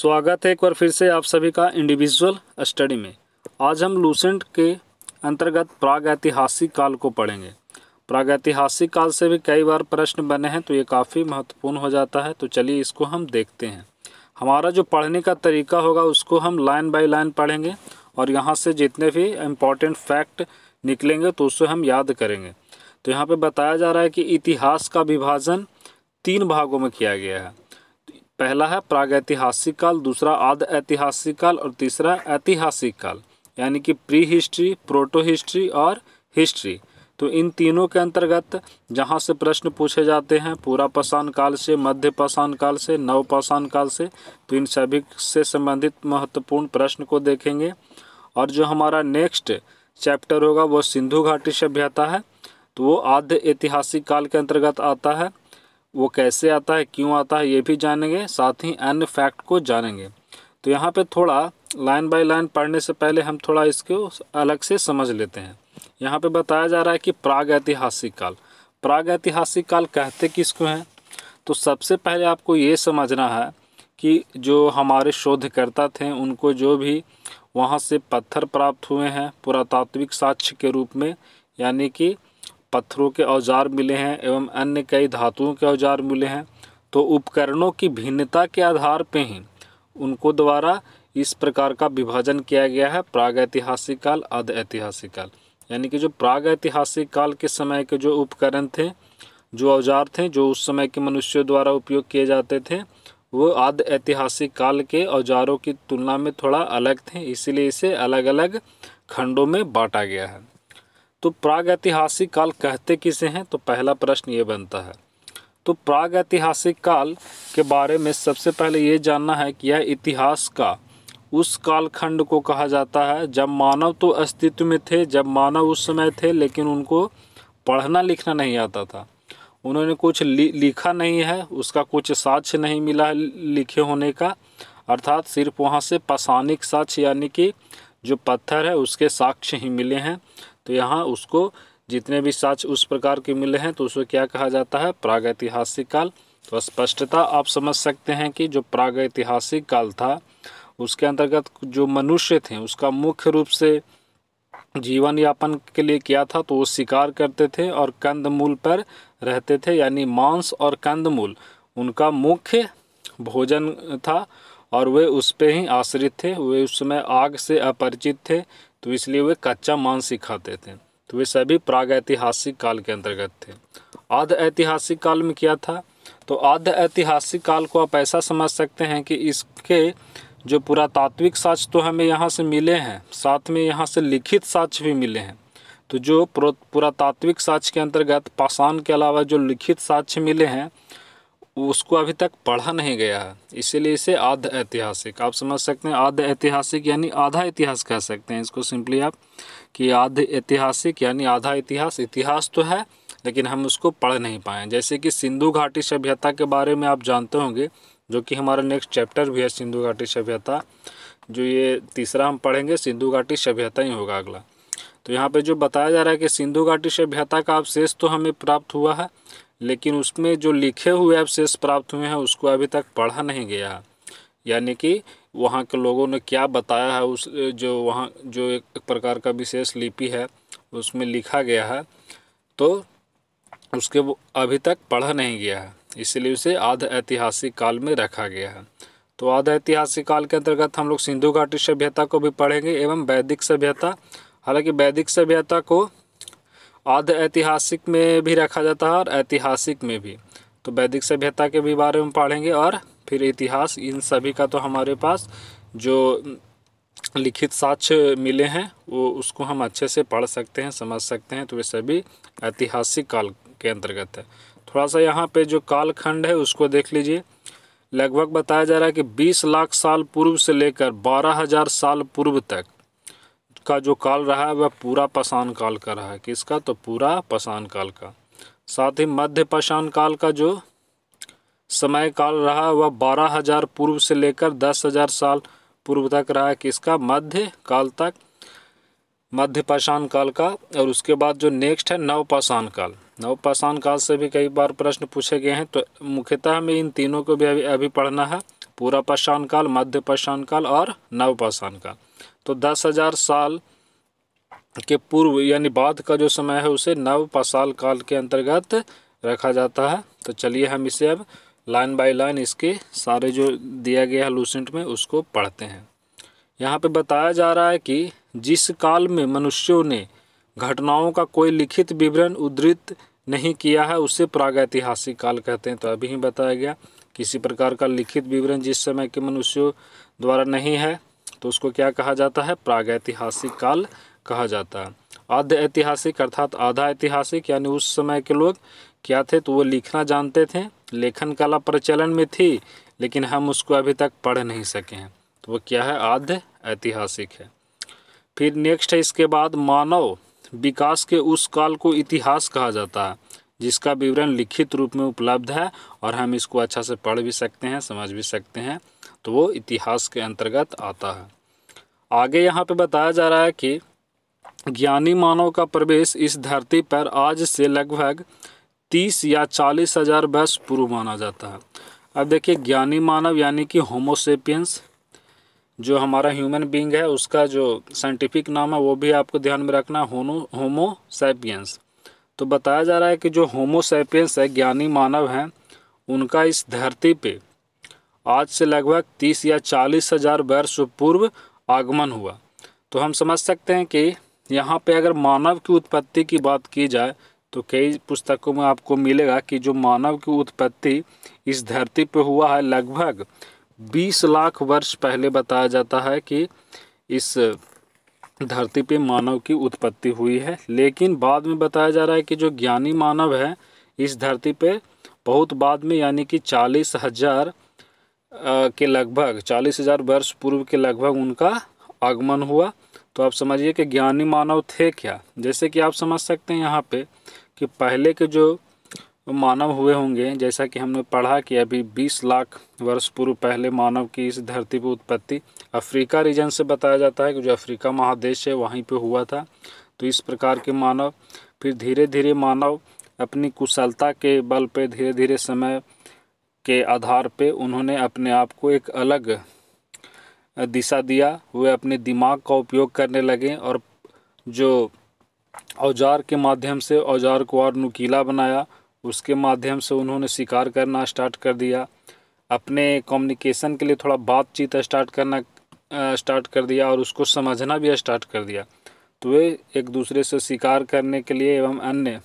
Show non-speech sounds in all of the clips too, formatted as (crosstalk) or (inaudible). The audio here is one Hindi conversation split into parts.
स्वागत है एक बार फिर से आप सभी का इंडिविजुअल स्टडी में आज हम लूसेंट के अंतर्गत प्रागैतिहासिक काल को पढ़ेंगे प्रागैतिहासिक काल से भी कई बार प्रश्न बने हैं तो ये काफ़ी महत्वपूर्ण हो जाता है तो चलिए इसको हम देखते हैं हमारा जो पढ़ने का तरीका होगा उसको हम लाइन बाय लाइन पढ़ेंगे और यहाँ से जितने भी इम्पॉर्टेंट फैक्ट निकलेंगे तो उससे हम याद करेंगे तो यहाँ पर बताया जा रहा है कि इतिहास का विभाजन तीन भागों में किया गया है पहला है प्रागैतिहासिक काल दूसरा आध ऐतिहासिक काल और तीसरा ऐतिहासिक काल यानी कि प्री हिस्ट्री प्रोटो हिस्ट्री और हिस्ट्री तो इन तीनों के अंतर्गत जहाँ से प्रश्न पूछे जाते हैं पूरा पाषाण काल से मध्य पाषाण काल से नव पाषाण काल से तो इन सभी से संबंधित महत्वपूर्ण प्रश्न को देखेंगे और जो हमारा नेक्स्ट चैप्टर होगा वो सिंधु घाटी सभ्यता है तो वो आद्य ऐतिहासिक काल के अंतर्गत आता है वो कैसे आता है क्यों आता है ये भी जानेंगे साथ ही अन्य फैक्ट को जानेंगे तो यहाँ पे थोड़ा लाइन बाय लाइन पढ़ने से पहले हम थोड़ा इसको अलग से समझ लेते हैं यहाँ पे बताया जा रहा है कि प्राग ऐतिहासिक काल प्राग ऐतिहासिक काल कहते किसको हैं तो सबसे पहले आपको ये समझना है कि जो हमारे शोधकर्ता थे उनको जो भी वहाँ से पत्थर प्राप्त हुए हैं पुरातात्विक साक्ष्य के रूप में यानी कि पत्थरों के औजार मिले हैं एवं अन्य कई धातुओं के औजार मिले हैं तो उपकरणों की भिन्नता के आधार पर ही उनको द्वारा इस प्रकार का विभाजन किया गया है ऐतिहासिक काल अध ऐतिहासिक काल यानी कि जो ऐतिहासिक काल के समय के जो उपकरण थे जो औजार थे जो उस समय के मनुष्यों द्वारा उपयोग किए जाते थे वो आद ऐतिहासिक काल के औजारों की तुलना में थोड़ा अलग थे इसीलिए इसे अलग अलग खंडों में बांटा गया है तो प्रागैतिहासिक काल कहते किसे हैं तो पहला प्रश्न ये बनता है तो प्रागैतिहासिक काल के बारे में सबसे पहले ये जानना है कि यह इतिहास का उस कालखंड को कहा जाता है जब मानव तो अस्तित्व में थे जब मानव उस समय थे लेकिन उनको पढ़ना लिखना नहीं आता था उन्होंने कुछ लि, लिखा नहीं है उसका कुछ साक्ष्य नहीं मिला लिखे होने का अर्थात सिर्फ वहाँ से पसानिक साक्ष्य यानी कि जो पत्थर है उसके साक्ष्य ही मिले हैं तो यहाँ उसको जितने भी साक्ष्य उस प्रकार के मिले हैं तो उसको क्या कहा जाता है प्रागैतिहासिक काल तो स्पष्टता आप समझ सकते हैं कि जो प्रागैतिहासिक काल था उसके अंतर्गत जो मनुष्य थे उसका मुख्य रूप से जीवन यापन के लिए किया था तो वो शिकार करते थे और कंदमूल पर रहते थे यानी मांस और कंदमूल उनका मुख्य भोजन था और वे उस पर ही आश्रित थे वे उस समय आग से अपरिचित थे तो इसलिए वे कच्चा मांस ही खाते थे तो वे सभी प्राग ऐतिहासिक काल के अंतर्गत थे आध ऐतिहासिक काल में क्या था तो आध ऐतिहासिक काल को आप ऐसा समझ सकते हैं कि इसके जो पुरातात्विक साक्ष्य तो हमें यहाँ से मिले हैं साथ में यहाँ से लिखित साक्ष्य भी मिले हैं तो जो पुरातात्विक साक्ष्य के अंतर्गत पाषाण के अलावा जो लिखित साक्ष्य मिले हैं उसको अभी तक पढ़ा नहीं गया है इसीलिए इसे आध ऐतिहासिक आप समझ सकते हैं आध ऐतिहासिक यानी आधा इतिहास कह सकते हैं इसको सिंपली आप कि आध ऐतिहासिक यानी आधा इतिहास इतिहास तो है लेकिन हम उसको पढ़ नहीं पाए जैसे कि सिंधु घाटी सभ्यता के बारे में आप जानते होंगे जो कि हमारा नेक्स्ट चैप्टर भी है सिंधु घाटी सभ्यता जो ये तीसरा हम पढ़ेंगे सिंधु घाटी सभ्यता ही होगा अगला तो यहाँ पे जो बताया जा रहा है कि सिंधु घाटी सभ्यता का अवशेष तो हमें प्राप्त हुआ है लेकिन उसमें जो लिखे हुए अवशेष प्राप्त हुए हैं उसको अभी तक पढ़ा नहीं गया यानी कि वहाँ के लोगों ने क्या बताया है उस जो वहाँ जो एक प्रकार का विशेष लिपि है उसमें लिखा गया है तो उसके अभी तक पढ़ा नहीं गया है इसलिए उसे आध ऐतिहासिक काल में रखा गया है तो आध ऐतिहासिक काल के अंतर्गत हम लोग सिंधु घाटी सभ्यता को भी पढ़ेंगे एवं वैदिक सभ्यता हालांकि वैदिक सभ्यता को अर्ध ऐतिहासिक में भी रखा जाता है और ऐतिहासिक में भी तो वैदिक सभ्यता के भी बारे में पढ़ेंगे और फिर इतिहास इन सभी का तो हमारे पास जो लिखित साक्ष्य मिले हैं वो उसको हम अच्छे से पढ़ सकते हैं समझ सकते हैं तो वे सभी ऐतिहासिक काल के अंतर्गत है थोड़ा सा यहाँ पे जो कालखंड है उसको देख लीजिए लगभग बताया जा रहा है कि 20 लाख साल पूर्व से लेकर 12,000 साल पूर्व तक इसका जो काल रहा है वह पूरा पाषाण काल का रहा है किसका तो पूरा पाषाण काल का साथ ही मध्य पाषाण काल का जो समय काल रहा वह बारह हजार पूर्व से लेकर दस हजार साल पूर्व तक रहा है किसका मध्य काल तक मध्य पाषाण काल का और उसके बाद जो नेक्स्ट है पाषाण काल पाषाण काल से भी कई बार प्रश्न पूछे गए हैं तो मुख्यतः हमें इन तीनों को भी अभी अभी पढ़ना है पूरा पाषाण काल मध्य पाषाण काल और पाषाण काल तो दस हजार साल के पूर्व यानी बाद का जो समय है उसे नव पासाल काल के अंतर्गत रखा जाता है तो चलिए हम इसे अब लाइन बाय लाइन इसके सारे जो दिया गया है लूसेंट में उसको पढ़ते हैं यहाँ पे बताया जा रहा है कि जिस काल में मनुष्यों ने घटनाओं का कोई लिखित विवरण उद्धृत नहीं किया है उसे प्रागैतिहासिक काल कहते हैं तो अभी ही बताया गया किसी प्रकार का लिखित विवरण जिस समय के मनुष्यों द्वारा नहीं है तो उसको क्या कहा जाता है प्रागैतिहासिक काल कहा जाता है आध्य ऐतिहासिक अर्थात आधा ऐतिहासिक यानी उस समय के लोग क्या थे तो वो लिखना जानते थे लेखन कला प्रचलन में थी लेकिन हम उसको अभी तक पढ़ नहीं सके हैं तो वो क्या है आध्य ऐतिहासिक है फिर नेक्स्ट है इसके बाद मानव विकास के उस काल को इतिहास कहा जाता है जिसका विवरण लिखित रूप में उपलब्ध है और हम इसको अच्छा से पढ़ भी सकते हैं समझ भी सकते हैं तो वो इतिहास के अंतर्गत आता है आगे यहाँ पे बताया जा रहा है कि ज्ञानी मानव का प्रवेश इस धरती पर आज से लगभग तीस या चालीस हजार वर्ष पूर्व माना जाता है अब देखिए ज्ञानी मानव यानी कि होमोसेपियंस जो हमारा ह्यूमन बींग है उसका जो साइंटिफिक नाम है वो भी आपको ध्यान में रखना होनो होमो तो बताया जा रहा है कि जो होमोसेपियंस है ज्ञानी मानव हैं उनका इस धरती पे आज से लगभग तीस या चालीस हजार वर्ष पूर्व आगमन हुआ तो हम समझ सकते हैं कि यहाँ पे अगर मानव की उत्पत्ति की बात की जाए तो कई पुस्तकों में आपको मिलेगा कि जो मानव की उत्पत्ति इस धरती पे हुआ है लगभग बीस लाख वर्ष पहले बताया जाता है कि इस धरती पे मानव की उत्पत्ति हुई है लेकिन बाद में बताया जा रहा है कि जो ज्ञानी मानव है इस धरती पे बहुत बाद में यानी कि चालीस हजार के लगभग चालीस हजार वर्ष पूर्व के लगभग उनका आगमन हुआ तो आप समझिए कि ज्ञानी मानव थे क्या जैसे कि आप समझ सकते हैं यहाँ पे कि पहले के जो मानव हुए होंगे जैसा कि हमने पढ़ा कि अभी 20 लाख वर्ष पूर्व पहले मानव की इस धरती पर उत्पत्ति अफ्रीका रीजन से बताया जाता है कि जो अफ्रीका महादेश है वहीं पे हुआ था तो इस प्रकार के मानव फिर धीरे धीरे मानव अपनी कुशलता के बल पे धीरे धीरे समय के आधार पे उन्होंने अपने आप को एक अलग दिशा दिया वे अपने दिमाग का उपयोग करने लगे और जो औजार के माध्यम से औजार को और नुकीला बनाया उसके माध्यम से उन्होंने शिकार करना स्टार्ट कर दिया अपने कम्युनिकेशन के लिए थोड़ा बातचीत स्टार्ट करना स्टार्ट कर दिया और उसको समझना भी स्टार्ट कर दिया तो वे एक दूसरे से शिकार करने के लिए एवं अन्य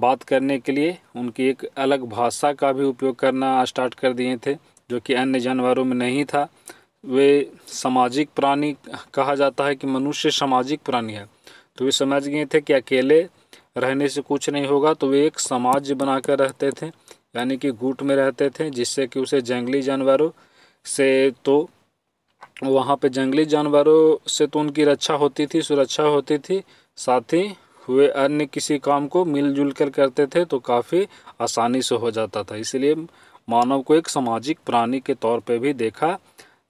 बात करने के लिए उनकी एक अलग भाषा का भी उपयोग करना स्टार्ट कर दिए थे जो कि अन्य जानवरों में नहीं था वे सामाजिक प्राणी कहा जाता है कि मनुष्य सामाजिक प्राणी है तो वे समझ गए थे कि अकेले रहने से कुछ नहीं होगा तो वे एक समाज कर रहते थे यानी कि गुट में रहते थे जिससे कि उसे जंगली जानवरों से तो वहाँ पे जंगली जानवरों से तो उनकी रक्षा होती थी सुरक्षा होती थी साथ ही वे अन्य किसी काम को मिलजुल कर करते थे तो काफ़ी आसानी से हो जाता था इसलिए मानव को एक सामाजिक प्राणी के तौर पे भी देखा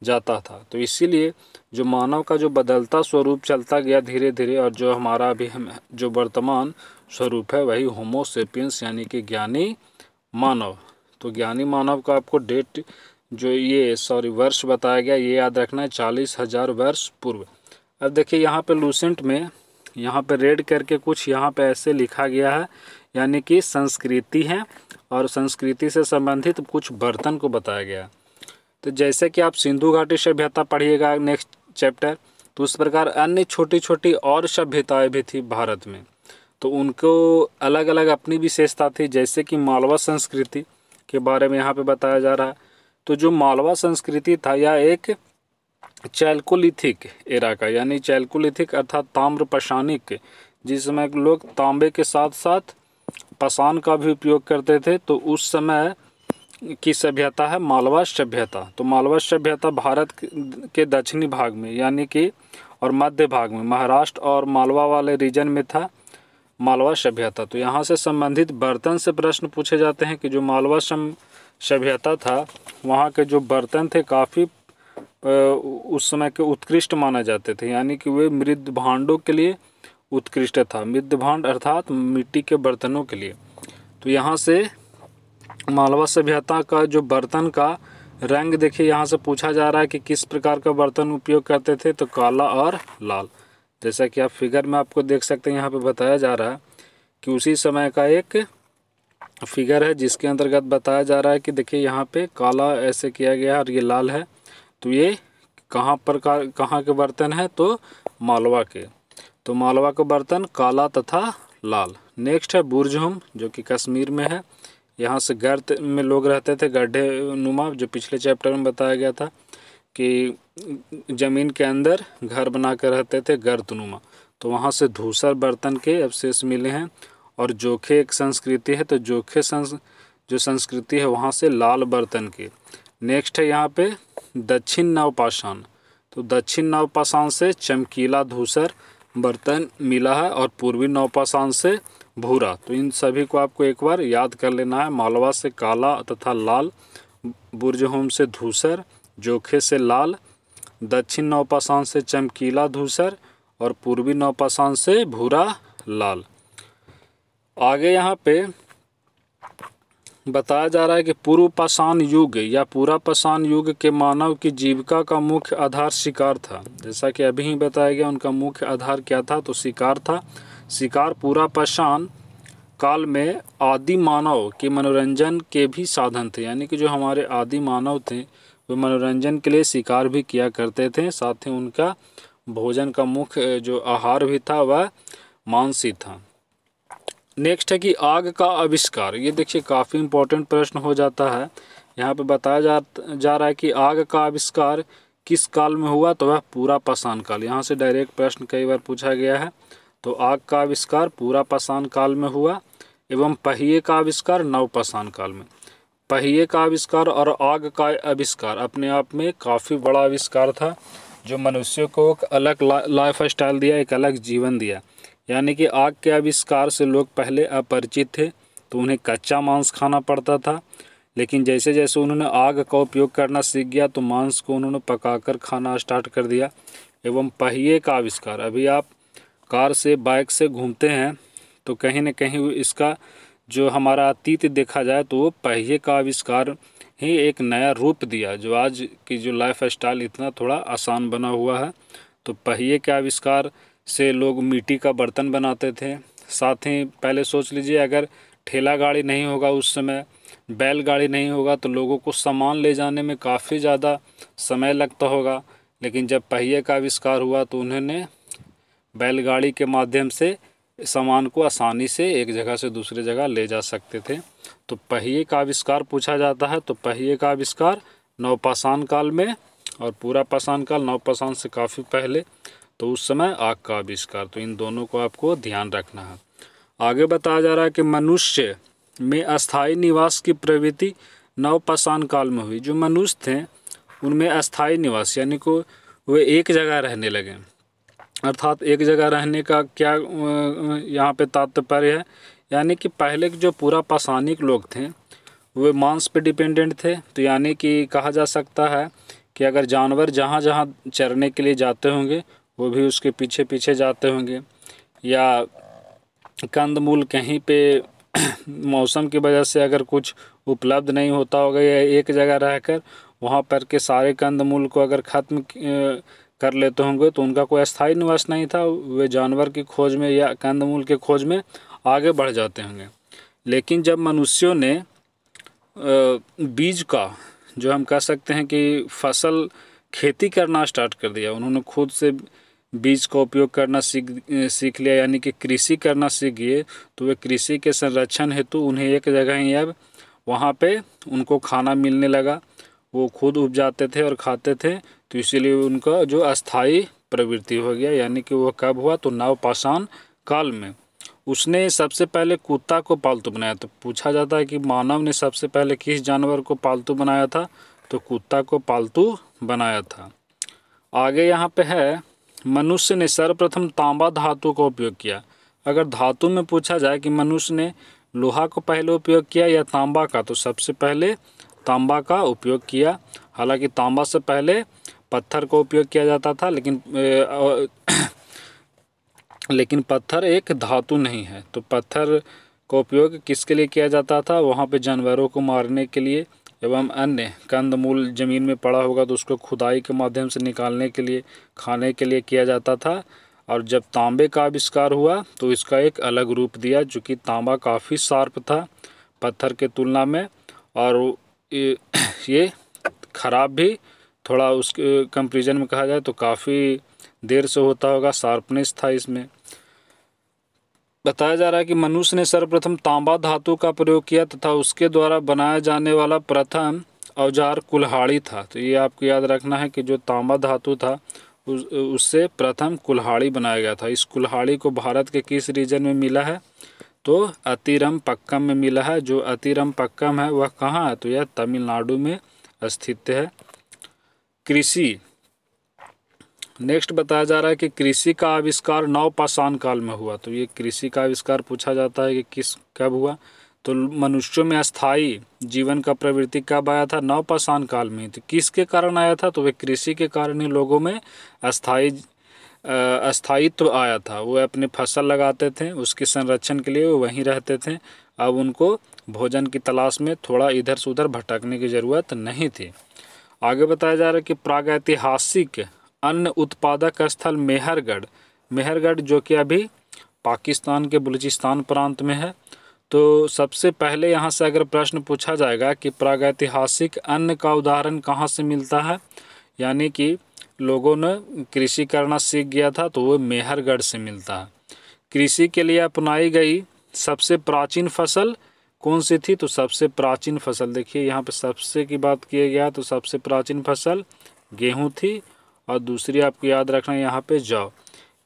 जाता था तो इसीलिए जो मानव का जो बदलता स्वरूप चलता गया धीरे धीरे और जो हमारा अभी हम जो वर्तमान स्वरूप है वही होमोसेपियंस यानी कि ज्ञानी मानव तो ज्ञानी मानव का आपको डेट जो ये सॉरी वर्ष बताया गया ये याद रखना है चालीस हज़ार वर्ष पूर्व अब देखिए यहाँ पे लूसेंट में यहाँ पे रेड करके कुछ यहाँ पे ऐसे लिखा गया है यानी कि संस्कृति है और संस्कृति से संबंधित कुछ बर्तन को बताया गया है तो जैसे कि आप सिंधु घाटी सभ्यता पढ़िएगा नेक्स्ट चैप्टर तो उस प्रकार अन्य छोटी छोटी और सभ्यताएँ भी थी भारत में तो उनको अलग अलग अपनी विशेषता थी जैसे कि मालवा संस्कृति के बारे में यहाँ पे बताया जा रहा है तो जो मालवा संस्कृति था यह एक चैल्कोलिथिक एरा का यानी चैल्कोलिथिक अर्थात ताम्र पशानिक जिसमें लोग तांबे के साथ साथ पसान का भी उपयोग करते थे तो उस समय की सभ्यता है मालवा सभ्यता तो मालवा सभ्यता भारत के दक्षिणी भाग में यानी कि और मध्य भाग में महाराष्ट्र और मालवा वाले रीजन में था मालवा सभ्यता तो यहाँ से संबंधित बर्तन से प्रश्न पूछे जाते हैं कि जो मालवा सभ्यता था वहाँ के जो बर्तन थे काफ़ी उस समय के उत्कृष्ट माना जाते थे यानी कि वे मृद भांडों के लिए उत्कृष्ट था मृद भांड अर्थात मिट्टी के बर्तनों के लिए तो यहाँ से मालवा सभ्यता का जो बर्तन का रंग देखिए यहाँ से पूछा जा रहा है कि किस प्रकार का बर्तन उपयोग करते थे तो काला और लाल जैसा कि आप फिगर में आपको देख सकते हैं यहाँ पे बताया जा रहा है कि उसी समय का एक फिगर है जिसके अंतर्गत बताया जा रहा है कि देखिए यहाँ पे काला ऐसे किया गया है और ये लाल है तो ये कहाँ प्रकार कहाँ के बर्तन है तो मालवा के तो मालवा का बर्तन काला तथा लाल नेक्स्ट है बुरझुम जो कि कश्मीर में है यहाँ से गर्त में लोग रहते थे गड्ढे नुमा जो पिछले चैप्टर में बताया गया था कि ज़मीन के अंदर घर बना कर रहते थे गर्त नुमा तो वहाँ से धूसर बर्तन के अवशेष मिले हैं और जोखे एक संस्कृति है तो जोखे संस जो संस्कृति है वहाँ से लाल बर्तन के नेक्स्ट है यहाँ पे दक्षिण नवपाषाण तो दक्षिण नवपाषाण से चमकीला धूसर बर्तन मिला है और पूर्वी नवपाषाण से भूरा तो इन सभी को आपको एक बार याद कर लेना है मालवा से काला तथा लाल बुरजहोम से धूसर जोखे से लाल दक्षिण नौपाषाण से चमकीला धूसर और पूर्वी नौपाषाण से भूरा लाल आगे यहाँ पे बताया जा रहा है कि पूर्व पाषाण युग या पूरा पाषाण युग के मानव की जीविका का मुख्य आधार शिकार था जैसा कि अभी ही बताया गया उनका मुख्य आधार क्या था तो शिकार था शिकार पूरा पशान काल में आदि मानव के मनोरंजन के भी साधन थे यानी कि जो हमारे आदि मानव थे वे मनोरंजन के लिए शिकार भी किया करते थे साथ ही उनका भोजन का मुख्य जो आहार भी था वह मानसी था नेक्स्ट है कि आग का आविष्कार ये देखिए काफ़ी इम्पोर्टेंट प्रश्न हो जाता है यहाँ पे बताया जा जा रहा है कि आग का आविष्कार किस काल में हुआ तो वह पूरा पाषाण काल यहाँ से डायरेक्ट प्रश्न कई बार पूछा गया है तो आग का आविष्कार पूरा पाषाण काल में हुआ एवं पहिए का आविष्कार नव पाषाण काल में पहिए का आविष्कार और आग का आविष्कार अपने आप में काफ़ी बड़ा आविष्कार था जो मनुष्य को एक अलग लाइफ स्टाइल दिया एक अलग जीवन दिया यानी कि आग के आविष्कार से लोग पहले अपरिचित थे तो उन्हें कच्चा मांस खाना पड़ता था लेकिन जैसे जैसे उन्होंने आग का उपयोग करना सीख गया तो मांस को उन्होंने पकाकर खाना स्टार्ट कर दिया एवं पहिए का आविष्कार अभी आप कार से बाइक से घूमते हैं तो कहीं ना कहीं इसका जो हमारा अतीत देखा जाए तो वो पहिए का आविष्कार ही एक नया रूप दिया जो आज की जो लाइफ स्टाइल इतना थोड़ा आसान बना हुआ है तो पहिए के आविष्कार से लोग मिट्टी का बर्तन बनाते थे साथ ही पहले सोच लीजिए अगर ठेला गाड़ी नहीं होगा उस समय बैलगाड़ी नहीं होगा तो लोगों को सामान ले जाने में काफ़ी ज़्यादा समय लगता होगा लेकिन जब पहिए का आविष्कार हुआ तो उन्होंने बैलगाड़ी के माध्यम से सामान को आसानी से एक जगह से दूसरे जगह ले जा सकते थे तो पहिए का आविष्कार पूछा जाता है तो पहिए का आविष्कार नवपाषाण काल में और पूरा पाषाण काल नवपाषाण से काफ़ी पहले तो उस समय आग का आविष्कार तो इन दोनों को आपको ध्यान रखना है आगे बताया जा रहा है कि मनुष्य में अस्थाई निवास की प्रवृत्ति नवपाषाण काल में हुई जो मनुष्य थे उनमें अस्थाई निवास यानी को वे एक जगह रहने लगे अर्थात एक जगह रहने का क्या यहाँ पे तात्पर्य है यानी कि पहले के जो पूरा पासानिक लोग थे वे मांस पे डिपेंडेंट थे तो यानी कि कहा जा सकता है कि अगर जानवर जहाँ जहाँ चरने के लिए जाते होंगे वो भी उसके पीछे पीछे जाते होंगे या कंद मूल कहीं पे (clears throat) मौसम की वजह से अगर कुछ उपलब्ध नहीं होता होगा या एक जगह रहकर वहाँ पर के सारे कंद मूल को अगर ख़त्म कर लेते होंगे तो उनका कोई स्थायी निवास नहीं था वे जानवर की खोज में या कंदमूल के खोज में आगे बढ़ जाते होंगे लेकिन जब मनुष्यों ने बीज का जो हम कह सकते हैं कि फसल खेती करना स्टार्ट कर दिया उन्होंने खुद से बीज का उपयोग करना सीख सीख लिया यानी कि कृषि करना सीख गए तो वे कृषि के संरक्षण हेतु उन्हें एक जगह ही अब वहाँ पे उनको खाना मिलने लगा वो खुद उपजाते थे और खाते थे तो इसीलिए उनका जो अस्थाई प्रवृत्ति हो गया यानी कि वह कब हुआ तो नवपाषाण काल में उसने सबसे पहले कुत्ता को पालतू बनाया तो पूछा जाता है कि मानव ने सबसे पहले किस जानवर को पालतू बनाया था तो कुत्ता को पालतू बनाया था आगे यहाँ पे है मनुष्य ने सर्वप्रथम तांबा धातु का उपयोग किया अगर धातु में पूछा जाए कि मनुष्य ने लोहा को पहले उपयोग किया या तांबा का तो सबसे पहले तांबा का उपयोग किया हालांकि तांबा से पहले पत्थर का उपयोग किया जाता था लेकिन (coughs) लेकिन पत्थर एक धातु नहीं है तो पत्थर का उपयोग किसके लिए किया जाता था वहाँ पे जानवरों को मारने के लिए एवं अन्य कंदमूल ज़मीन में पड़ा होगा तो उसको खुदाई के माध्यम से निकालने के लिए खाने के लिए किया जाता था और जब तांबे का आविष्कार हुआ तो इसका एक अलग रूप दिया चूँकि तांबा काफ़ी शार्प था पत्थर के तुलना में और ये (coughs) खराब भी थोड़ा उसके कंपेरिजन में कहा जाए तो काफ़ी देर से होता होगा शार्पनेस था इसमें बताया जा रहा है कि मनुष्य ने सर्वप्रथम तांबा धातु का प्रयोग किया तथा उसके द्वारा बनाया जाने वाला प्रथम औजार कुल्हाड़ी था तो ये आपको याद रखना है कि जो तांबा धातु था उस उससे प्रथम कुल्हाड़ी बनाया गया था इस कुल्हाड़ी को भारत के किस रीजन में मिला है तो अतिरम पक्कम में मिला है जो अतिरम पक्कम है वह कहाँ है तो यह तमिलनाडु में स्थित है कृषि नेक्स्ट बताया जा रहा है कि कृषि का आविष्कार नव पाषाण काल में हुआ तो ये कृषि का आविष्कार पूछा जाता है कि किस कब हुआ तो मनुष्यों में अस्थाई जीवन का प्रवृत्ति कब आया था नव पाषाण काल में तो किसके कारण आया था तो वे कृषि के कारण ही लोगों में अस्थाई अस्थायित्व आया था वो अपनी फसल लगाते थे उसके संरक्षण के लिए वो वहीं रहते थे अब उनको भोजन की तलाश में थोड़ा इधर से उधर भटकने की ज़रूरत नहीं थी आगे बताया जा रहा है कि प्रागैतिहासिक अन्य उत्पादक स्थल मेहरगढ़ मेहरगढ़ जो कि अभी पाकिस्तान के बलूचिस्तान प्रांत में है तो सबसे पहले यहाँ से अगर प्रश्न पूछा जाएगा कि प्रागैतिहासिक अन्न का उदाहरण कहाँ से मिलता है यानी कि लोगों ने कृषि करना सीख गया था तो वो मेहरगढ़ से मिलता है कृषि के लिए अपनाई गई सबसे प्राचीन फसल कौन सी थी तो सबसे प्राचीन फसल देखिए यहाँ पे सबसे की बात किया गया तो सबसे प्राचीन फसल गेहूँ थी और दूसरी आपको याद रखना यहाँ पे जौ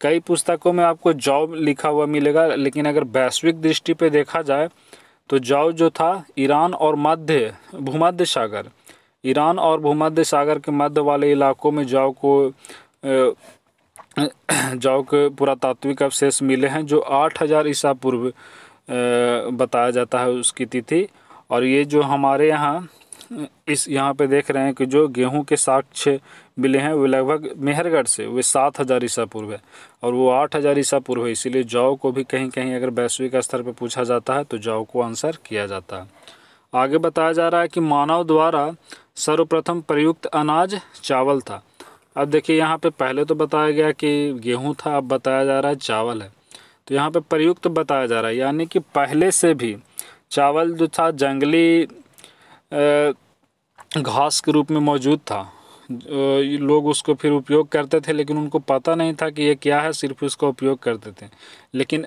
कई पुस्तकों में आपको जौ लिखा हुआ मिलेगा लेकिन अगर वैश्विक दृष्टि पे देखा जाए तो जौ जो था ईरान और मध्य भूमध्य सागर ईरान और भूमध्य सागर के मध्य वाले इलाकों में जौ को जौ के पुरातात्विक अवशेष मिले हैं जो आठ हज़ार ईसा पूर्व बताया जाता है उसकी तिथि और ये जो हमारे यहाँ इस यहाँ पे देख रहे हैं कि जो गेहूं के साक्ष्य मिले हैं वे लगभग मेहरगढ़ से वे सात हज़ार ईसा पूर्व है और वो आठ हज़ार ईसा पूर्व है इसीलिए जौ को भी कहीं कहीं अगर वैश्विक स्तर पर पूछा जाता है तो जौ को आंसर किया जाता है आगे बताया जा रहा है कि मानव द्वारा सर्वप्रथम प्रयुक्त अनाज चावल था अब देखिए यहाँ पे पहले तो बताया गया कि गेहूँ था अब बताया जा रहा है चावल है तो यहाँ पे प्रयुक्त बताया जा रहा है यानी कि पहले से भी चावल जो था जंगली घास के रूप में मौजूद था लोग उसको फिर उपयोग करते थे लेकिन उनको पता नहीं था कि ये क्या है सिर्फ उसका उपयोग करते थे लेकिन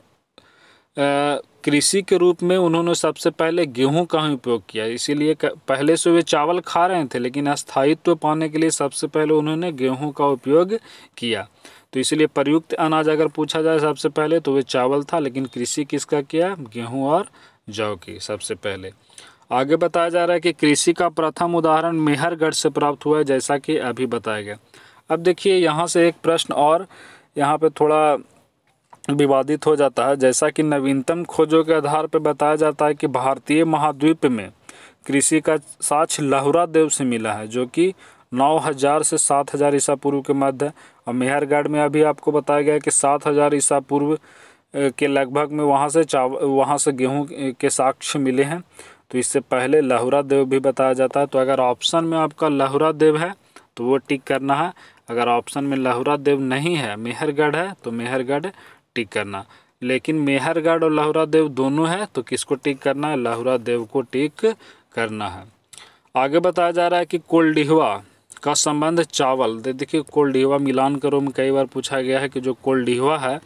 कृषि के रूप में उन्होंने सबसे पहले गेहूं का ही उपयोग किया इसीलिए पहले से वे चावल खा रहे थे लेकिन अस्थायित्व पाने के लिए सबसे पहले उन्होंने गेहूं का उपयोग किया तो इसलिए प्रयुक्त अनाज अगर पूछा जाए सबसे पहले तो वे चावल था लेकिन कृषि किसका किया गेहूँ और जौ की सबसे पहले आगे बताया जा रहा है कि कृषि का प्रथम उदाहरण मेहरगढ़ से प्राप्त हुआ है जैसा कि अभी बताया गया अब देखिए यहाँ से एक प्रश्न और यहाँ पे थोड़ा विवादित हो जाता है जैसा कि नवीनतम खोजों के आधार पर बताया जाता है कि भारतीय महाद्वीप में कृषि का साक्ष लहुरा देव से मिला है जो कि 9000 से 7000 ईसा पूर्व के मध्य और मेहरगढ़ में अभी आपको बताया गया है कि सात हज़ार ईसा पूर्व के लगभग में वहाँ से चाव वहाँ से गेहूँ के साक्ष्य मिले हैं तो इससे पहले लहुरा देव भी बताया जाता है तो अगर ऑप्शन में आपका लहुरा देव है तो वो टिक करना है अगर ऑप्शन में लहुरा देव नहीं है मेहरगढ़ है तो मेहरगढ़ टिक करना लेकिन मेहरगढ़ और लहुरा देव दोनों है तो किसको टिक करना है लहुरा देव को टिक करना है आगे बताया जा रहा है कि कोलडिहवा का संबंध चावल देखिए कोलडीवा मिलान करो में कई बार पूछा गया है कि जो कोलडीवा है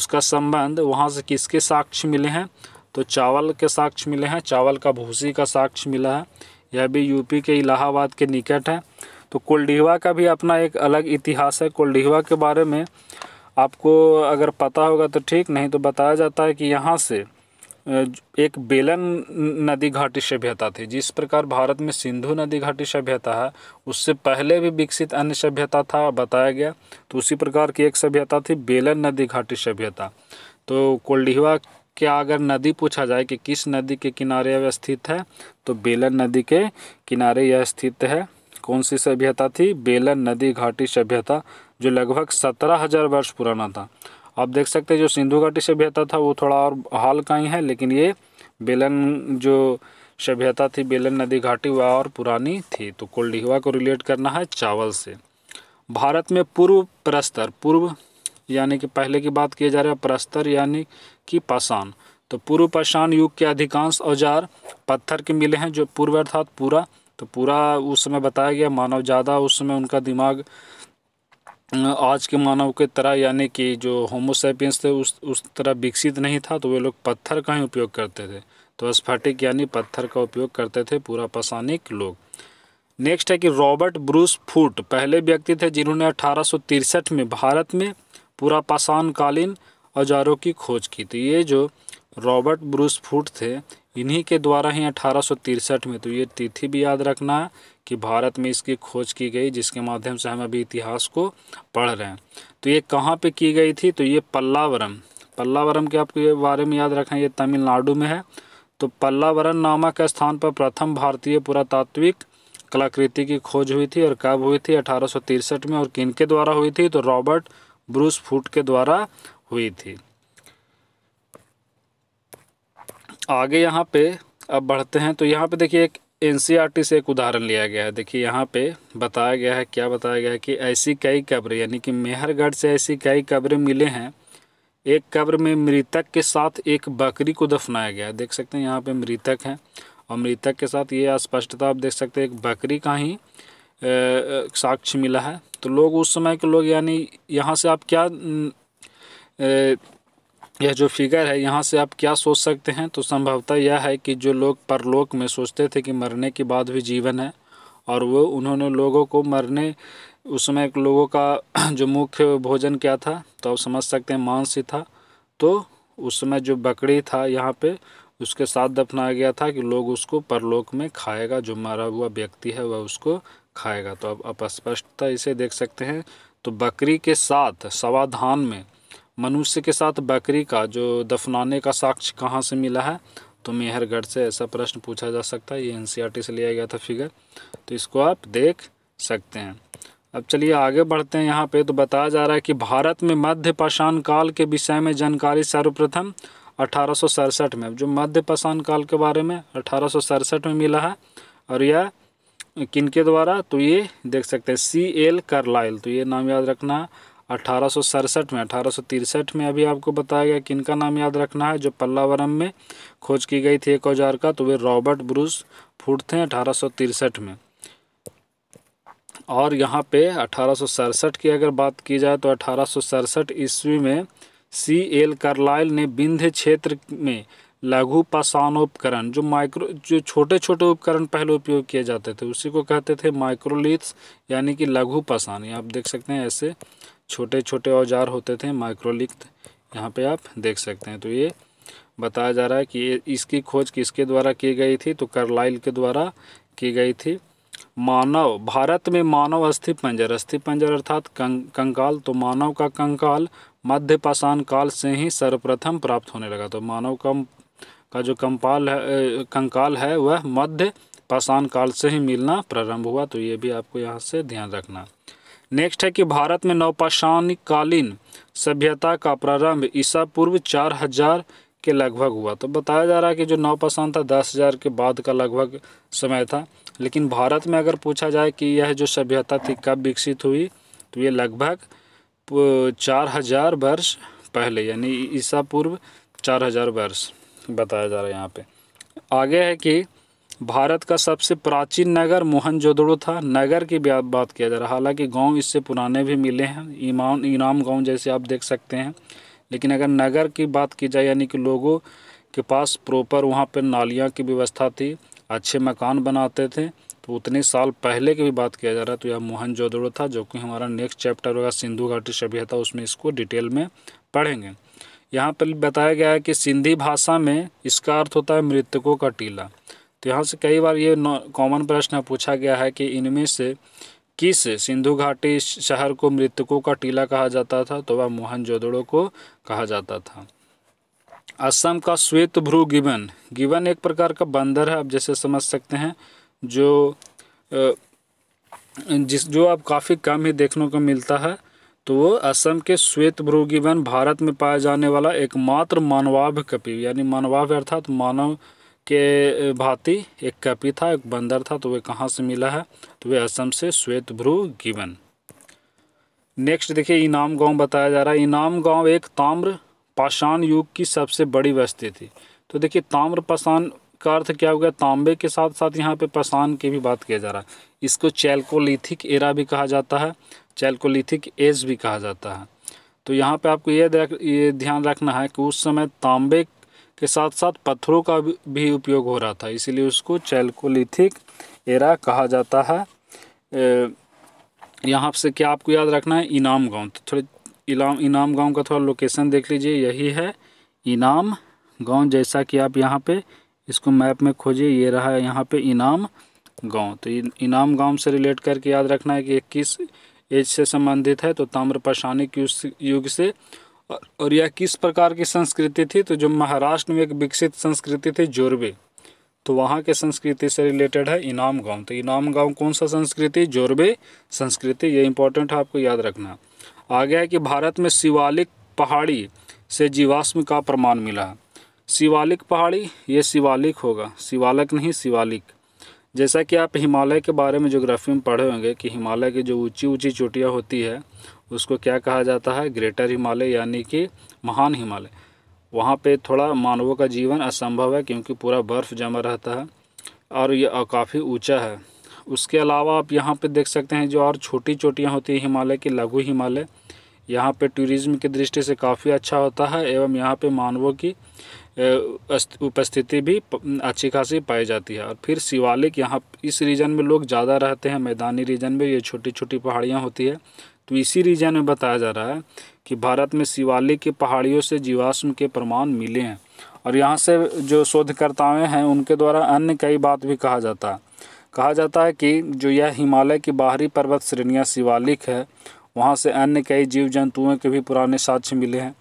उसका संबंध वहाँ से किसके साक्ष्य मिले हैं तो चावल के साक्ष्य मिले हैं चावल का भूसी का साक्ष्य मिला है यह भी यूपी के इलाहाबाद के निकट है तो कोल्डीहवा का भी अपना एक अलग इतिहास है कोलडीवा के बारे में आपको अगर पता होगा तो ठीक नहीं तो बताया जाता है कि यहाँ से एक बेलन नदी घाटी सभ्यता थी जिस प्रकार भारत में सिंधु नदी घाटी सभ्यता है उससे पहले भी विकसित अन्य सभ्यता था बताया गया तो उसी प्रकार की एक सभ्यता थी बेलन नदी घाटी सभ्यता तो कोल्डिहवा क्या अगर नदी पूछा जाए कि किस नदी के किनारे यह स्थित है तो बेलन नदी के किनारे यह स्थित है कौन सी सभ्यता थी बेलन नदी घाटी सभ्यता जो लगभग सत्रह हजार वर्ष पुराना था आप देख सकते हैं जो सिंधु घाटी सभ्यता था वो थोड़ा और हाल का ही है लेकिन ये बेलन जो सभ्यता थी बेलन नदी घाटी वह और पुरानी थी तो कोल्डिहवा को रिलेट करना है चावल से भारत में पूर्व प्रस्तर पूर्व यानी कि पहले की बात किया जा रहा है प्रस्तर यानी कि पाषाण तो पूर्व पाषाण युग के अधिकांश औजार पत्थर के मिले हैं जो पूर्व अर्थात पूरा तो पूरा उस समय बताया गया मानव ज़्यादा उस समय उनका दिमाग आज के मानव के तरह यानी कि जो होमोसेपियंस थे उस उस तरह विकसित नहीं था तो वे लोग पत्थर का ही उपयोग करते थे तो स्फटिक यानी पत्थर का उपयोग करते थे पूरा पसानिक लोग नेक्स्ट है कि रॉबर्ट ब्रूस फूट पहले व्यक्ति थे जिन्होंने अठारह में भारत में पूरा पसानकालीन औजारों की खोज की थी ये जो रॉबर्ट ब्रूस फूट थे इन्हीं के द्वारा ही अठारह में तो ये तिथि भी याद रखना है कि भारत में इसकी खोज की गई जिसके माध्यम से हम अभी इतिहास को पढ़ रहे हैं तो ये कहाँ पे की गई थी तो ये पल्लावरम पल्लावरम के आपके ये बारे में याद रखना ये तमिलनाडु में है तो पल्लावरम नामक स्थान पर प्रथम भारतीय पुरातात्विक कलाकृति की खोज हुई थी और कब हुई थी अठारह में और किन के द्वारा हुई थी तो रॉबर्ट ब्रूस फूट के द्वारा हुई थी आगे यहाँ पे अब बढ़ते हैं तो यहाँ पे देखिए एक एनसीईआरटी से एक उदाहरण लिया गया है देखिए यहाँ पे बताया गया है क्या बताया गया है कि ऐसी कई कब्रें यानी कि मेहरगढ़ से ऐसी कई कब्रें मिले हैं एक कब्र में मृतक के साथ एक बकरी को दफनाया गया है देख सकते हैं यहाँ पे मृतक हैं और मृतक के साथ ये स्पष्टता आप देख सकते हैं एक बकरी का ही साक्ष्य मिला है तो लोग उस समय के लोग यानी यहाँ से आप क्या यह जो फिगर है यहाँ से आप क्या सोच सकते हैं तो संभवतः यह है कि जो लोग परलोक में सोचते थे कि मरने के बाद भी जीवन है और वो उन्होंने लोगों को मरने उसमें एक लोगों का (clears throat) जो मुख्य भोजन क्या था तो आप समझ सकते हैं मांस ही था तो उसमें जो बकरी था यहाँ पे उसके साथ दफनाया गया था कि लोग उसको परलोक में खाएगा जो मरा हुआ व्यक्ति है वह उसको खाएगा तो आप, आप स्पष्टता इसे देख सकते हैं तो बकरी के साथ सवाधान में मनुष्य के साथ बकरी का जो दफनाने का साक्ष्य कहाँ से मिला है तो मेहरगढ़ से ऐसा प्रश्न पूछा जा सकता है ये एन e से लिया गया था फिगर तो इसको आप देख सकते हैं अब चलिए आगे बढ़ते हैं यहाँ पे तो बताया जा रहा है कि भारत में मध्य पाषाण काल के विषय में जानकारी सर्वप्रथम अठारह में जो मध्य पाषाण काल के बारे में अठारह में मिला है और यह किन के द्वारा तो ये देख सकते हैं सी एल करलाइल तो ये नाम याद रखना अठारह में अठारह में अभी आपको बताया गया किन का नाम याद रखना है जो पल्लावरम में खोज की गई थी एक औजार का तो वे रॉबर्ट ब्रूस फूट थे अठारह में और यहाँ पे अठारह की अगर बात की जाए तो अठारह ईस्वी में सी एल करलाइल ने विंध्य क्षेत्र में लघु पाषाणोपकरण जो माइक्रो जो छोटे छोटे उपकरण पहले उपयोग किए जाते थे उसी को कहते थे माइक्रोलिथ्स यानी कि लघु पाषाण आप देख सकते हैं ऐसे छोटे छोटे औजार होते थे माइक्रोलिक्त यहाँ पे आप देख सकते हैं तो ये बताया जा रहा है कि इसकी खोज किसके द्वारा की गई थी तो करलाइल के द्वारा की गई थी मानव भारत में मानव अस्थि पंजर अस्थि पंजर अर्थात कंकाल तो मानव का कंकाल मध्य पाषाण काल से ही सर्वप्रथम प्राप्त होने लगा तो मानव का का जो कंपाल है कंकाल है वह मध्य पाषाण काल से ही मिलना प्रारंभ हुआ तो ये भी आपको यहाँ से ध्यान रखना नेक्स्ट है कि भारत में नवपाषाणकालीन सभ्यता का प्रारंभ ईसा पूर्व चार हजार के लगभग हुआ तो बताया जा रहा है कि जो नवपाषाण था दस हजार के बाद का लगभग समय था लेकिन भारत में अगर पूछा जाए कि यह जो सभ्यता थी कब विकसित हुई तो ये लगभग चार हजार वर्ष पहले यानी ईसा पूर्व चार हजार वर्ष बताया जा रहा है यहाँ पे आगे है कि भारत का सबसे प्राचीन नगर मोहनजोदड़ो था नगर की बात किया जा रहा है हालांकि गांव इससे पुराने भी मिले हैं ईमान इनाम गांव जैसे आप देख सकते हैं लेकिन अगर नगर की बात की जाए यानी कि लोगों के पास प्रॉपर वहाँ पर नालियाँ की व्यवस्था थी अच्छे मकान बनाते थे तो उतने साल पहले की भी बात किया जा रहा है तो यह मोहन था जो कि हमारा नेक्स्ट चैप्टर होगा सिंधु घाटी सभ्यता तो उसमें इसको डिटेल में पढ़ेंगे यहाँ पर बताया गया है कि सिंधी भाषा में इसका अर्थ होता है मृतकों का टीला तो यहाँ से कई बार ये कॉमन प्रश्न पूछा गया है कि इनमें से किस सिंधु घाटी शहर को मृतकों का टीला कहा जाता था तो वह मोहनजोदड़ो को कहा जाता था असम का श्वेत भ्रू गिबन गिबन एक प्रकार का बंदर है आप जैसे समझ सकते हैं जो जिस जो आप काफ़ी कम ही देखने को मिलता है तो वो असम के श्वेत भ्रू गिबन भारत में पाया जाने वाला एकमात्र मानवाभ कपि यानी मानवाभ अर्थात मानव के भांति एक कपि था एक बंदर था तो वे कहाँ से मिला है तो वे असम से श्वेत भ्रू गिवन नेक्स्ट देखिए इनाम गांव बताया जा रहा है इनाम गांव एक ताम्र पाषाण युग की सबसे बड़ी बस्ती थी तो देखिए ताम्र पाषाण का अर्थ क्या हो गया तांबे के साथ साथ यहाँ पे पाषाण की भी बात किया जा रहा है इसको चैल्कोलिथिक एरा भी कहा जाता है चैल्कोलिथिक एज भी कहा जाता है तो यहाँ पे आपको ये ये ध्यान रखना है कि उस समय तांबे के साथ साथ पत्थरों का भी उपयोग हो रहा था इसीलिए उसको चैल्कोलिथिक एरा कहा जाता है यहाँ से क्या आपको याद रखना है इनाम गांव तो थोड़े इलाम इनाम गांव का थोड़ा लोकेशन देख लीजिए यही है इनाम गांव जैसा कि आप यहाँ पे इसको मैप में खोजिए ये रहा है यहाँ पे इनाम गांव तो इनाम गांव से रिलेट करके याद रखना है कि किस एज से संबंधित है तो ताम्रपाषाणिक युग से और यह किस प्रकार की संस्कृति थी तो जो महाराष्ट्र में एक विकसित संस्कृति थी जोरबे तो वहाँ के संस्कृति से रिलेटेड है इनाम गांव तो इनाम गांव कौन सा संस्कृति जोरबे संस्कृति ये इंपॉर्टेंट है आपको याद रखना गया है कि भारत में शिवालिक पहाड़ी से जीवाश्म का प्रमाण मिला शिवालिक पहाड़ी ये शिवालिक होगा शिवालक नहीं शिवालिक जैसा कि आप हिमालय के बारे में जोग्राफी में पढ़े होंगे कि हिमालय की जो ऊँची ऊँची चोटियाँ होती है उसको क्या कहा जाता है ग्रेटर हिमालय यानी कि महान हिमालय वहाँ पे थोड़ा मानवों का जीवन असंभव है क्योंकि पूरा बर्फ़ जमा रहता है और ये काफ़ी ऊंचा है उसके अलावा आप यहाँ पे देख सकते हैं जो और छोटी चोटियाँ होती हैं हिमालय की लघु हिमालय यहाँ पे टूरिज़्म की दृष्टि से काफ़ी अच्छा होता है एवं यहाँ पे मानवों की उपस्थिति भी अच्छी खासी पाई जाती है और फिर शिवालिक यहाँ इस रीजन में लोग ज़्यादा रहते हैं मैदानी रीजन में ये छोटी छोटी पहाड़ियाँ होती है तो इसी रीजन में बताया जा रहा है कि भारत में शिवालिक के पहाड़ियों से जीवाश्म के प्रमाण मिले हैं और यहाँ से जो शोधकर्ताएँ हैं उनके द्वारा अन्य कई बात भी कहा जाता है कहा जाता है कि जो यह हिमालय की बाहरी पर्वत श्रेणियाँ शिवालिक है वहाँ से अन्य कई जीव जंतुओं के भी पुराने साक्ष्य मिले हैं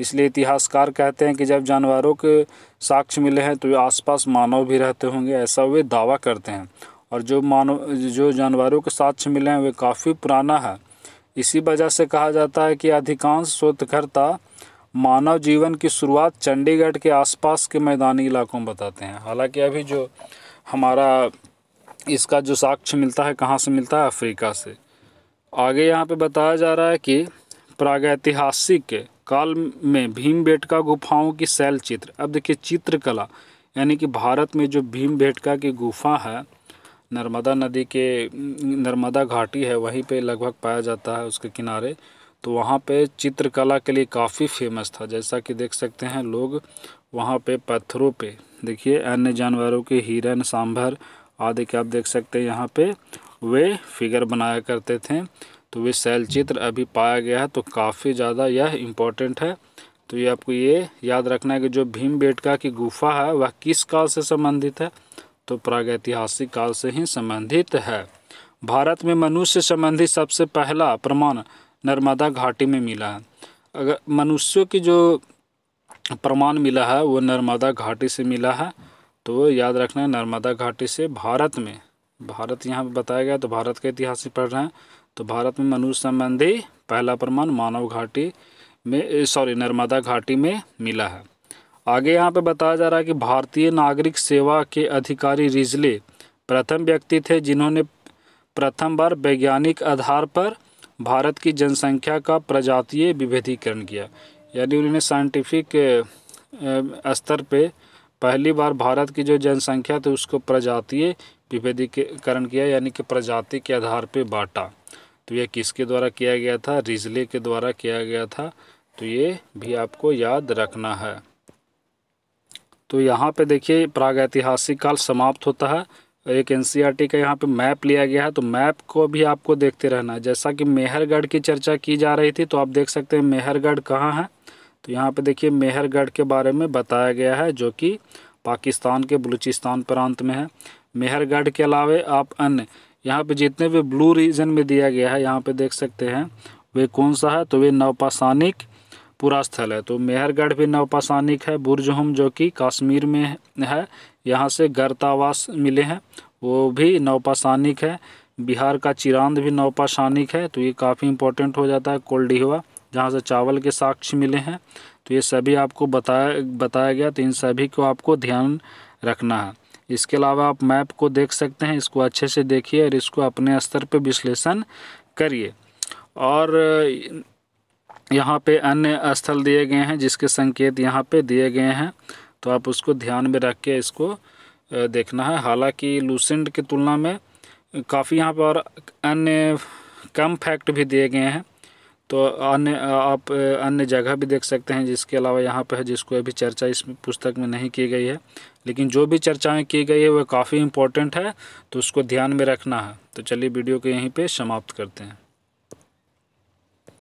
इसलिए इतिहासकार कहते हैं कि जब जानवरों के साक्ष्य मिले हैं तो आसपास मानव भी रहते होंगे ऐसा वे दावा करते हैं और जो मानव जो जानवरों के साक्ष्य मिले हैं वे काफ़ी पुराना है इसी वजह से कहा जाता है कि अधिकांश शोधकर्ता मानव जीवन की शुरुआत चंडीगढ़ के आसपास के मैदानी इलाकों में बताते हैं हालांकि अभी जो हमारा इसका जो साक्ष्य मिलता है कहाँ से मिलता है अफ्रीका से आगे यहाँ पे बताया जा रहा है कि प्रागैतिहासिक काल में भीम बेटका गुफाओं की शैल चित्र अब देखिए चित्रकला यानी कि भारत में जो भीम बेटका की गुफा है नर्मदा नदी के नर्मदा घाटी है वहीं पे लगभग पाया जाता है उसके किनारे तो वहाँ पे चित्रकला के लिए काफ़ी फेमस था जैसा कि देख सकते हैं लोग वहाँ पे पत्थरों पे देखिए अन्य जानवरों के हिरन सांभर आदि के आप देख सकते हैं यहाँ पे वे फिगर बनाया करते थे तो वे शैल चित्र अभी पाया गया है तो काफ़ी ज़्यादा यह इम्पोर्टेंट है तो ये आपको ये याद रखना है कि जो भीम बेटका की गुफा है वह किस काल से संबंधित है तो प्रागैतिहासिक काल से ही संबंधित है भारत में मनुष्य संबंधी सबसे पहला प्रमाण नर्मदा घाटी में मिला है अगर मनुष्यों की जो प्रमाण मिला है वो नर्मदा घाटी से मिला है तो याद रखना है नर्मदा घाटी से भारत में भारत यहाँ पर बताया गया तो भारत का इतिहास ही पढ़ रहे हैं तो भारत में मनुष्य संबंधी पहला प्रमाण मानव घाटी में सॉरी नर्मदा घाटी में मिला है आगे यहाँ पे बताया जा रहा है कि भारतीय नागरिक सेवा के अधिकारी रिजले प्रथम व्यक्ति थे जिन्होंने प्रथम बार वैज्ञानिक आधार पर भारत की जनसंख्या का प्रजातीय विभेदीकरण किया यानी उन्होंने साइंटिफिक स्तर पे पहली बार भारत की जो जनसंख्या थी उसको प्रजातीय विभेदीकरण किया यानी कि प्रजाति के आधार पर बांटा तो यह किसके द्वारा किया गया था रिजले के द्वारा किया गया था तो ये भी आपको याद रखना है तो यहाँ पे देखिए प्राग ऐतिहासिक काल समाप्त होता है एक एन e का यहाँ पे मैप लिया गया है तो मैप को भी आपको देखते रहना है जैसा कि मेहरगढ़ की चर्चा की जा रही थी तो आप देख सकते हैं मेहरगढ़ कहाँ है तो यहाँ पे देखिए मेहरगढ़ के बारे में बताया गया है जो कि पाकिस्तान के बलूचिस्तान प्रांत में है मेहरगढ़ के अलावा आप अन्य यहाँ पर जितने भी ब्लू रीजन में दिया गया है यहाँ पे देख सकते हैं वे कौन सा है तो वे नवपाषाणिक पूरा स्थल है तो मेहरगढ़ भी नवपाषाणिक है बुरजहुम जो कि कश्मीर में है यहाँ से गर्तावास मिले हैं वो भी नवपाषाणिक है बिहार का चिरांद भी नवपाषाणिक है तो ये काफ़ी इंपॉर्टेंट हो जाता है कोल्डिहवा जहाँ से चावल के साक्ष्य मिले हैं तो ये सभी आपको बताया बताया गया तो इन सभी को आपको ध्यान रखना है इसके अलावा आप मैप को देख सकते हैं इसको अच्छे से देखिए और इसको अपने स्तर पर विश्लेषण करिए और यहाँ पे अन्य स्थल दिए गए हैं जिसके संकेत यहाँ पे दिए गए हैं तो आप उसको ध्यान में रख के इसको देखना है हालांकि लूसेंट की तुलना में काफ़ी यहाँ पर और अन्य कम फैक्ट भी दिए गए हैं तो अन्य आप अन्य जगह भी देख सकते हैं जिसके अलावा यहाँ पर है जिसको अभी चर्चा इस पुस्तक में नहीं की गई है लेकिन जो भी चर्चाएं की गई है वह काफ़ी इम्पोर्टेंट है तो उसको ध्यान में रखना है तो चलिए वीडियो को यहीं पे समाप्त करते हैं